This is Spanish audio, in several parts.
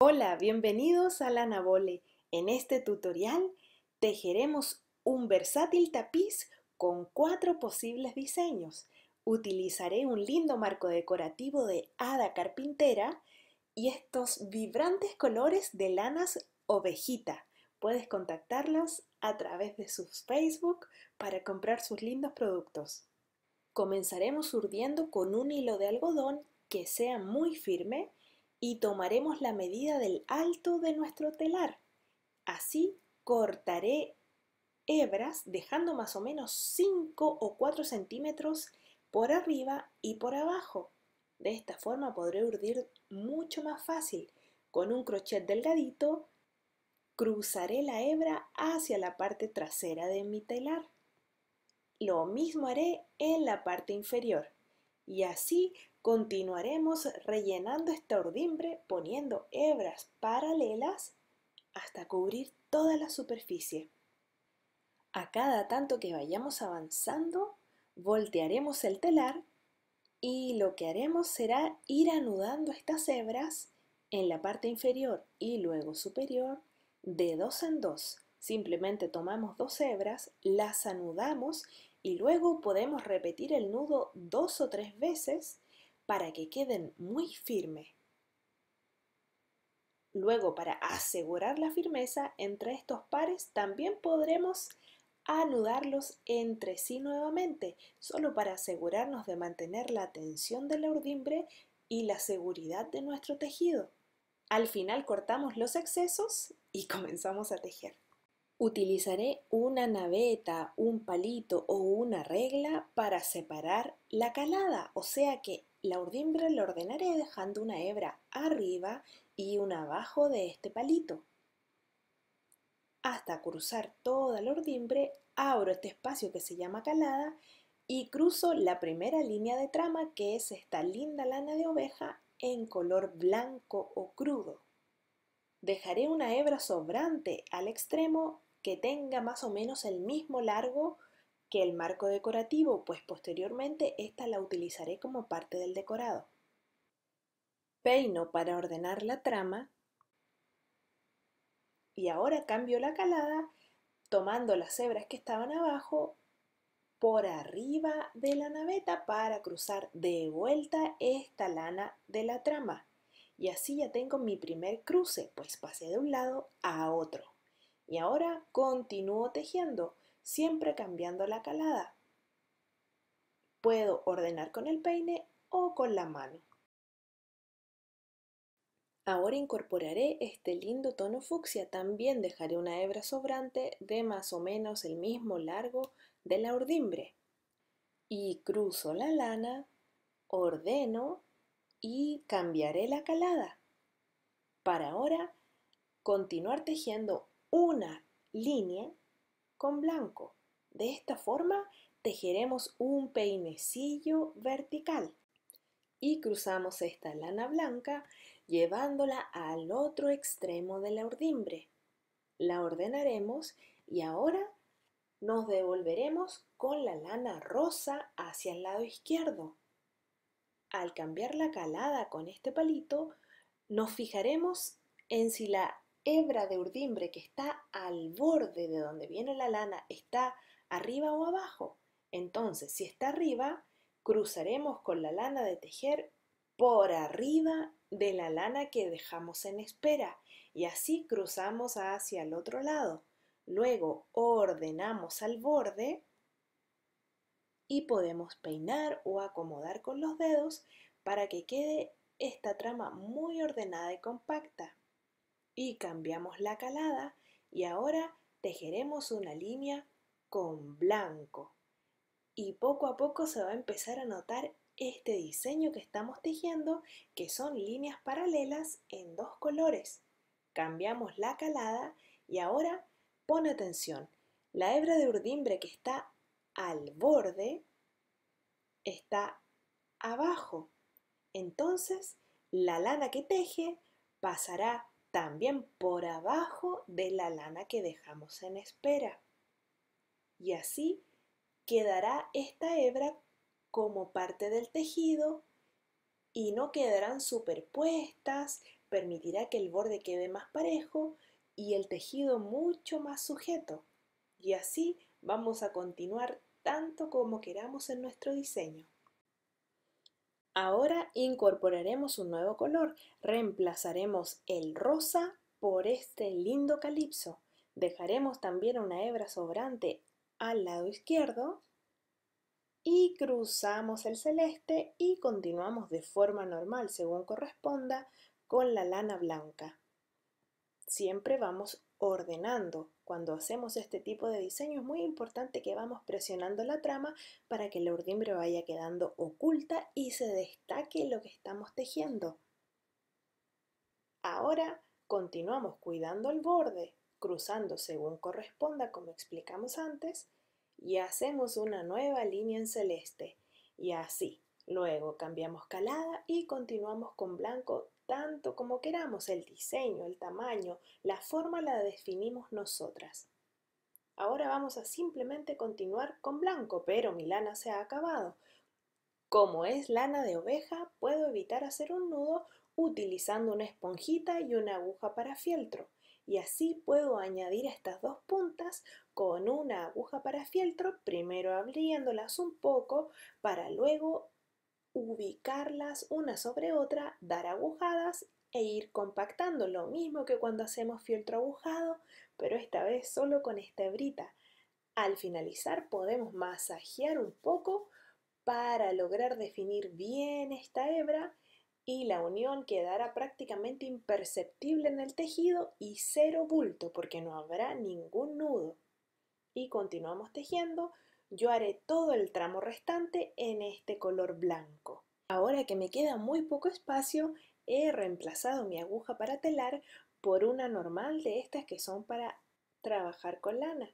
Hola, bienvenidos a Lana Bole. En este tutorial tejeremos un versátil tapiz con cuatro posibles diseños. Utilizaré un lindo marco decorativo de hada carpintera y estos vibrantes colores de lanas ovejita. Puedes contactarlas a través de sus Facebook para comprar sus lindos productos. Comenzaremos urdiendo con un hilo de algodón que sea muy firme y tomaremos la medida del alto de nuestro telar. Así cortaré hebras dejando más o menos 5 o 4 centímetros por arriba y por abajo. De esta forma podré urdir mucho más fácil. Con un crochet delgadito cruzaré la hebra hacia la parte trasera de mi telar. Lo mismo haré en la parte inferior y así Continuaremos rellenando este ordimbre poniendo hebras paralelas hasta cubrir toda la superficie. A cada tanto que vayamos avanzando, voltearemos el telar y lo que haremos será ir anudando estas hebras en la parte inferior y luego superior de dos en dos. Simplemente tomamos dos hebras, las anudamos y luego podemos repetir el nudo dos o tres veces para que queden muy firmes. Luego, para asegurar la firmeza entre estos pares, también podremos anudarlos entre sí nuevamente, solo para asegurarnos de mantener la tensión de la urdimbre y la seguridad de nuestro tejido. Al final cortamos los excesos y comenzamos a tejer. Utilizaré una naveta, un palito o una regla para separar la calada, o sea que la urdimbre la ordenaré dejando una hebra arriba y una abajo de este palito. Hasta cruzar toda la urdimbre, abro este espacio que se llama calada y cruzo la primera línea de trama que es esta linda lana de oveja en color blanco o crudo. Dejaré una hebra sobrante al extremo que tenga más o menos el mismo largo que el marco decorativo, pues posteriormente esta la utilizaré como parte del decorado. Peino para ordenar la trama y ahora cambio la calada tomando las hebras que estaban abajo por arriba de la naveta para cruzar de vuelta esta lana de la trama. Y así ya tengo mi primer cruce, pues pasé de un lado a otro. Y ahora continúo tejiendo siempre cambiando la calada. Puedo ordenar con el peine o con la mano. Ahora incorporaré este lindo tono fucsia, también dejaré una hebra sobrante de más o menos el mismo largo de la urdimbre. Y cruzo la lana, ordeno y cambiaré la calada. Para ahora, continuar tejiendo una línea blanco. De esta forma tejeremos un peinecillo vertical y cruzamos esta lana blanca llevándola al otro extremo de la urdimbre. La ordenaremos y ahora nos devolveremos con la lana rosa hacia el lado izquierdo. Al cambiar la calada con este palito, nos fijaremos en si la hebra de urdimbre que está al borde de donde viene la lana está arriba o abajo. Entonces, si está arriba, cruzaremos con la lana de tejer por arriba de la lana que dejamos en espera y así cruzamos hacia el otro lado. Luego ordenamos al borde y podemos peinar o acomodar con los dedos para que quede esta trama muy ordenada y compacta y cambiamos la calada y ahora tejeremos una línea con blanco y poco a poco se va a empezar a notar este diseño que estamos tejiendo que son líneas paralelas en dos colores. Cambiamos la calada y ahora pone atención. La hebra de urdimbre que está al borde está abajo. Entonces la lana que teje pasará también por abajo de la lana que dejamos en espera. Y así quedará esta hebra como parte del tejido y no quedarán superpuestas, permitirá que el borde quede más parejo y el tejido mucho más sujeto. Y así vamos a continuar tanto como queramos en nuestro diseño. Ahora incorporaremos un nuevo color. Reemplazaremos el rosa por este lindo calipso. Dejaremos también una hebra sobrante al lado izquierdo y cruzamos el celeste y continuamos de forma normal según corresponda con la lana blanca siempre vamos ordenando. Cuando hacemos este tipo de diseño es muy importante que vamos presionando la trama para que la urdimbre vaya quedando oculta y se destaque lo que estamos tejiendo. Ahora continuamos cuidando el borde, cruzando según corresponda como explicamos antes y hacemos una nueva línea en celeste y así. Luego cambiamos calada y continuamos con blanco tanto como queramos, el diseño, el tamaño, la forma la definimos nosotras. Ahora vamos a simplemente continuar con blanco, pero mi lana se ha acabado. Como es lana de oveja, puedo evitar hacer un nudo utilizando una esponjita y una aguja para fieltro. Y así puedo añadir estas dos puntas con una aguja para fieltro, primero abriéndolas un poco para luego ubicarlas una sobre otra, dar agujadas e ir compactando, lo mismo que cuando hacemos fieltro agujado, pero esta vez solo con esta hebrita. Al finalizar podemos masajear un poco para lograr definir bien esta hebra y la unión quedará prácticamente imperceptible en el tejido y cero bulto porque no habrá ningún nudo. Y continuamos tejiendo yo haré todo el tramo restante en este color blanco. Ahora que me queda muy poco espacio, he reemplazado mi aguja para telar por una normal de estas que son para trabajar con lana.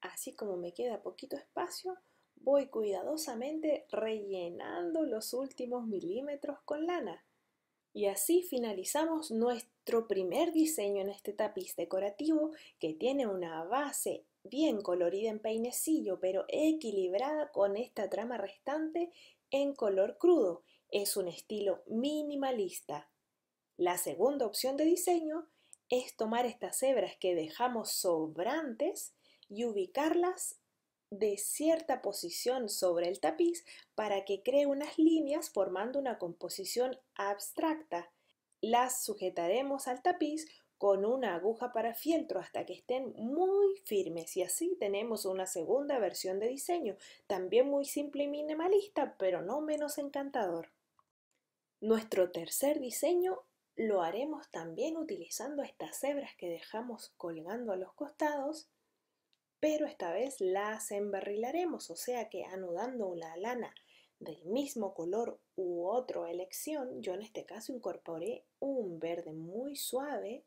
Así como me queda poquito espacio, voy cuidadosamente rellenando los últimos milímetros con lana. Y así finalizamos nuestro primer diseño en este tapiz decorativo que tiene una base bien colorida en peinecillo, pero equilibrada con esta trama restante en color crudo. Es un estilo minimalista. La segunda opción de diseño es tomar estas hebras que dejamos sobrantes y ubicarlas de cierta posición sobre el tapiz para que cree unas líneas formando una composición abstracta. Las sujetaremos al tapiz con una aguja para fieltro hasta que estén muy firmes y así tenemos una segunda versión de diseño, también muy simple y minimalista, pero no menos encantador. Nuestro tercer diseño lo haremos también utilizando estas hebras que dejamos colgando a los costados, pero esta vez las embarrilaremos, o sea que anudando una lana del mismo color u otra elección, yo en este caso incorporé un verde muy suave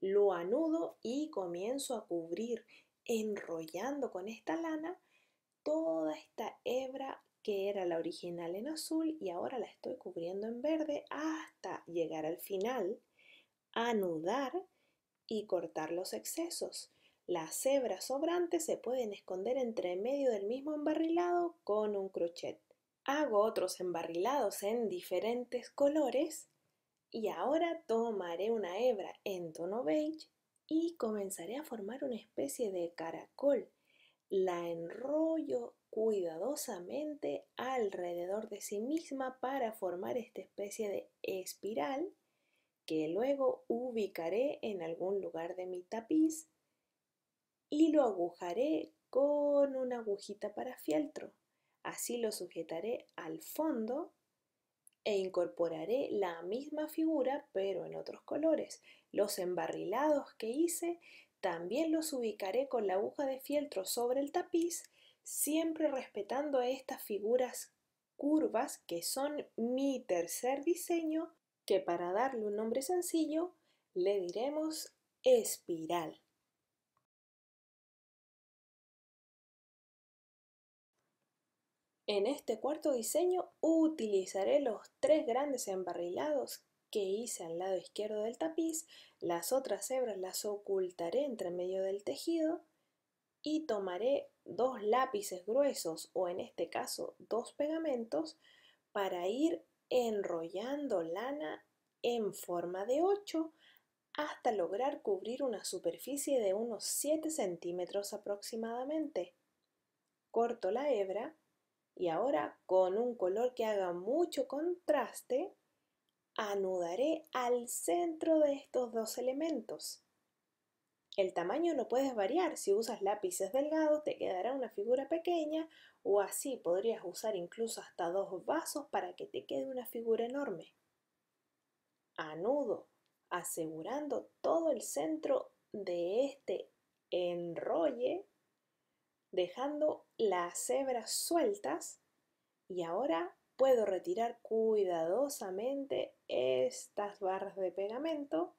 lo anudo y comienzo a cubrir enrollando con esta lana toda esta hebra que era la original en azul y ahora la estoy cubriendo en verde hasta llegar al final, anudar y cortar los excesos. Las hebras sobrantes se pueden esconder entre medio del mismo embarrilado con un crochet. Hago otros embarrilados en diferentes colores y ahora tomaré una hebra en tono beige y comenzaré a formar una especie de caracol. La enrollo cuidadosamente alrededor de sí misma para formar esta especie de espiral que luego ubicaré en algún lugar de mi tapiz y lo agujaré con una agujita para fieltro. Así lo sujetaré al fondo e incorporaré la misma figura pero en otros colores. Los embarrilados que hice también los ubicaré con la aguja de fieltro sobre el tapiz, siempre respetando estas figuras curvas que son mi tercer diseño, que para darle un nombre sencillo le diremos espiral. En este cuarto diseño utilizaré los tres grandes embarrilados que hice al lado izquierdo del tapiz, las otras hebras las ocultaré entre medio del tejido y tomaré dos lápices gruesos o en este caso dos pegamentos para ir enrollando lana en forma de 8 hasta lograr cubrir una superficie de unos 7 centímetros aproximadamente. Corto la hebra y ahora con un color que haga mucho contraste, anudaré al centro de estos dos elementos. El tamaño no puedes variar, si usas lápices delgados te quedará una figura pequeña o así podrías usar incluso hasta dos vasos para que te quede una figura enorme. Anudo, asegurando todo el centro de este enrolle, dejando las hebras sueltas y ahora puedo retirar cuidadosamente estas barras de pegamento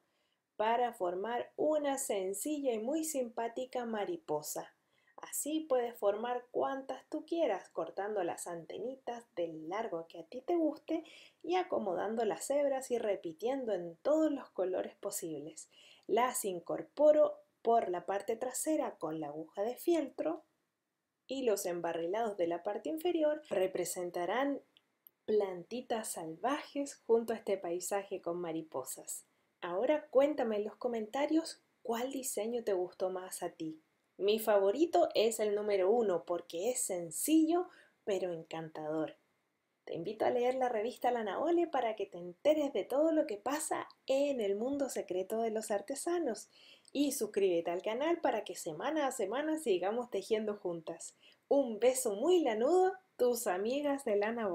para formar una sencilla y muy simpática mariposa. Así puedes formar cuantas tú quieras, cortando las antenitas del largo que a ti te guste y acomodando las hebras y repitiendo en todos los colores posibles. Las incorporo por la parte trasera con la aguja de fieltro y los embarrilados de la parte inferior representarán plantitas salvajes junto a este paisaje con mariposas. Ahora cuéntame en los comentarios cuál diseño te gustó más a ti. Mi favorito es el número uno porque es sencillo pero encantador. Te invito a leer la revista Lana para que te enteres de todo lo que pasa en el mundo secreto de los artesanos. Y suscríbete al canal para que semana a semana sigamos tejiendo juntas. Un beso muy lanudo, tus amigas de Lana